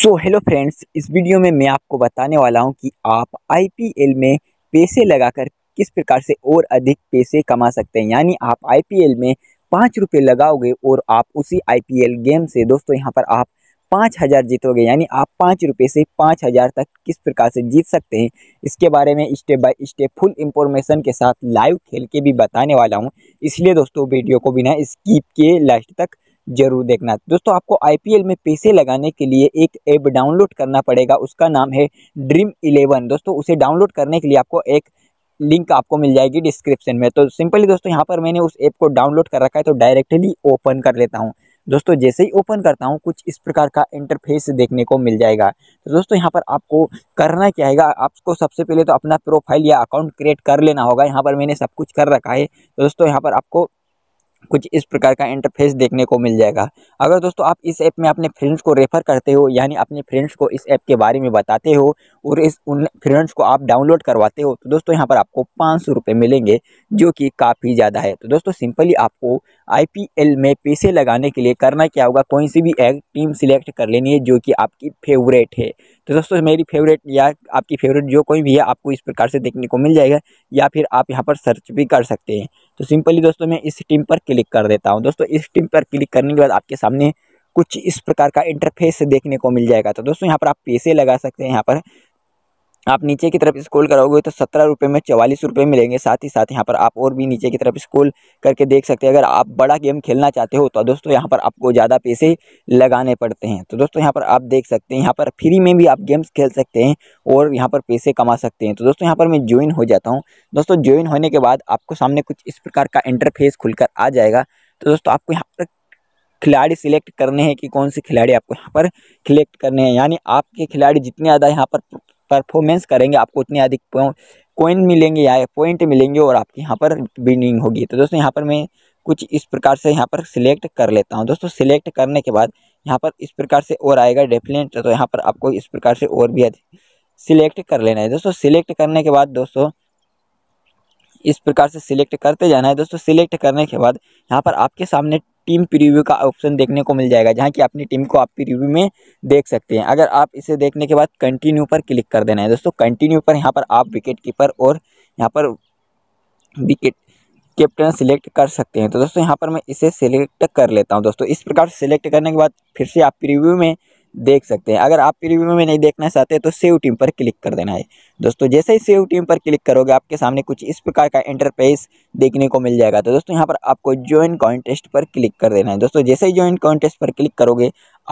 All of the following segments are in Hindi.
सो हेलो फ्रेंड्स इस वीडियो में मैं आपको बताने वाला हूं कि आप आईपीएल में पैसे लगाकर किस प्रकार से और अधिक पैसे कमा सकते हैं यानी आप आईपीएल में पाँच रुपये लगाओगे और आप उसी आईपीएल गेम से दोस्तों यहां पर आप पाँच हज़ार जीतोगे यानी आप पाँच रुपये से पाँच हज़ार तक किस प्रकार से जीत सकते हैं इसके बारे में step by step full information के साथ लाइव खेल के भी बताने वाला हूँ इसलिए दोस्तों वीडियो को बिना स्कीप के लास्ट तक जरूर देखना दोस्तों आपको आईपीएल में पैसे लगाने के लिए एक ऐप डाउनलोड करना पड़ेगा उसका नाम है ड्रीम इलेवन दोस्तों उसे डाउनलोड करने के लिए आपको एक लिंक आपको मिल जाएगी डिस्क्रिप्शन में तो सिंपली दोस्तों यहाँ पर मैंने उस ऐप को डाउनलोड कर रखा है तो डायरेक्टली ओपन कर लेता हूँ दोस्तों जैसे ही ओपन करता हूँ कुछ इस प्रकार का इंटरफेस देखने को मिल जाएगा तो दोस्तों यहाँ पर आपको करना क्या है आपको सबसे पहले तो अपना प्रोफाइल या अकाउंट क्रिएट कर लेना होगा यहाँ पर मैंने सब कुछ कर रखा है तो दोस्तों यहाँ पर आपको कुछ इस प्रकार का इंटरफेस देखने को मिल जाएगा अगर दोस्तों आप इस ऐप में अपने फ्रेंड्स को रेफ़र करते हो यानी अपने फ्रेंड्स को इस ऐप के बारे में बताते हो और इस उन फ्रेंड्स को आप डाउनलोड करवाते हो तो दोस्तों यहाँ पर आपको पाँच सौ रुपये मिलेंगे जो कि काफ़ी ज़्यादा है तो दोस्तों सिंपली आपको आई में पैसे लगाने के लिए करना क्या होगा कौन सी भी एक टीम सिलेक्ट कर लेनी है जो कि आपकी फेवरेट है तो दोस्तों मेरी फेवरेट या आपकी फेवरेट जो कोई भी है आपको इस प्रकार से देखने को मिल जाएगा या फिर आप यहाँ पर सर्च भी कर सकते हैं तो सिंपली दोस्तों मैं इस टीम पर क्लिक कर देता हूँ दोस्तों इस टीम पर क्लिक करने के बाद आपके सामने कुछ इस प्रकार का इंटरफेस देखने को मिल जाएगा तो दोस्तों यहाँ पर आप पैसे लगा सकते हैं यहाँ पर आप नीचे की तरफ स्कोल करोगे तो सत्रह रुपये में चवालीस रुपये मिलेंगे साथ ही साथ यहाँ पर आप और भी नीचे की तरफ स्कोल करके देख सकते हैं अगर आप बड़ा गेम खेलना चाहते हो तो दोस्तों यहाँ पर आपको ज़्यादा पैसे लगाने पड़ते हैं तो दोस्तों यहाँ पर आप देख सकते हैं यहाँ पर फ्री में भी आप गेम्स खेल सकते हैं और यहाँ पर पैसे कमा सकते हैं तो दोस्तों यहाँ पर मैं ज्वाइन हो जाता हूँ दोस्तों ज्वाइन होने के बाद आपको सामने कुछ इस प्रकार का इंटरफेस खुलकर आ जाएगा तो दोस्तों आपको यहाँ पर खिलाड़ी सिलेक्ट करने हैं कि कौन से खिलाड़ी आपको यहाँ पर सिलेक्ट करने हैं यानी आपके खिलाड़ी जितने ज़्यादा यहाँ पर परफॉर्मेंस करेंगे आपको उतने अधिक कोइन मिलेंगे या पॉइंट मिलेंगे और आपकी यहाँ पर विनिंग होगी तो दोस्तों यहाँ पर मैं कुछ इस प्रकार से यहाँ पर सिलेक्ट कर लेता हूँ दोस्तों सिलेक्ट करने के बाद यहाँ पर इस प्रकार से और आएगा डेफिनेट तो यहाँ पर आपको इस प्रकार से और भी सिलेक्ट कर लेना है दोस्तों सिलेक्ट करने के बाद दोस्तों इस प्रकार से सिलेक्ट करते जाना है दोस्तों सिलेक्ट करने के बाद यहाँ पर आपके सामने टीम प्रीव्यू का ऑप्शन देखने को मिल जाएगा जहाँ कि अपनी टीम को आप प्रीव्यू में देख सकते हैं अगर आप इसे देखने के बाद कंटिन्यू पर क्लिक कर देना है दोस्तों कंटिन्यू पर यहाँ पर आप विकेट कीपर और यहाँ पर विकेट कैप्टन सेलेक्ट कर सकते हैं तो दोस्तों यहाँ पर मैं इसे सिलेक्ट कर लेता हूँ दोस्तों इस प्रकार सेलेक्ट करने के बाद फिर से आप प्रीव्यू में देख सकते हैं अगर आप प्रीव्यू में नहीं देखना चाहते तो सेव टीम पर क्लिक कर देना है दोस्तों जैसे ही सेव टीम पर क्लिक करोगे आपके सामने कुछ इस प्रकार का इंटरफेस देखने को मिल जाएगा तो दोस्तों यहाँ पर आपको ज्वाइन कॉन्टेस्ट पर क्लिक कर देना है दोस्तों जैसे ही ज्वाइन कॉन्टेस्ट पर क्लिक करोगे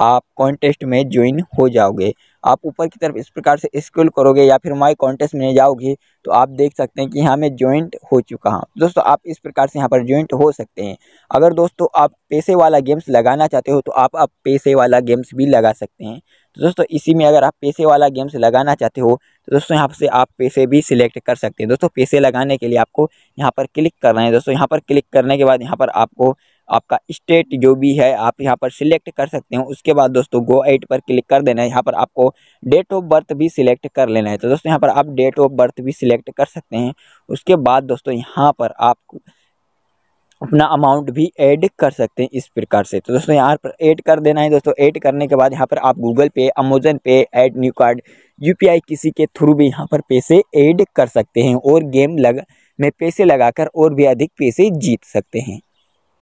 आप कॉन्टेस्ट में ज्वाइन हो जाओगे आप ऊपर की तरफ इस प्रकार से स्क्रॉल करोगे या फिर माई कॉन्टेस्ट में जाओगे तो आप देख सकते हैं कि यहाँ मैं ज्वाइंट हो चुका हूँ दोस्तों आप इस प्रकार से यहाँ पर ज्वाइंट हो सकते हैं अगर दोस्तों आप पैसे वाला गेम्स लगाना चाहते हो तो आप अब पैसे वाला गेम्स भी लगा सकते हैं तो दोस्तों इसी में अगर आप पैसे वाला गेम्स लगाना चाहते हो तो दोस्तों यहाँ से आप पैसे भी सिलेक्ट कर सकते हैं दोस्तों पैसे लगाने के लिए आपको यहाँ पर क्लिक करना है दोस्तों यहाँ पर क्लिक करने के बाद यहाँ पर आपको आपका स्टेट जो भी है आप यहाँ पर सिलेक्ट कर सकते हो उसके बाद दोस्तों गो एट पर क्लिक कर देना है यहाँ पर आपको डेट ऑफ बर्थ भी सिलेक्ट कर लेना है तो दोस्तों यहाँ पर आप डेट ऑफ बर्थ भी सिलेक्ट कर सकते हैं उसके बाद दोस्तों यहाँ पर आप अपना अमाउंट भी ऐड कर सकते हैं इस प्रकार से तो दोस्तों यहाँ पर ऐड कर देना है दोस्तों ऐड करने के बाद यहाँ पर आप गूगल पे अमेजन पे ऐड न्यू कार्ड यूपीआई किसी के थ्रू भी यहाँ पर पैसे ऐड कर सकते हैं और गेम लग में पैसे लगाकर और भी अधिक पैसे जीत सकते हैं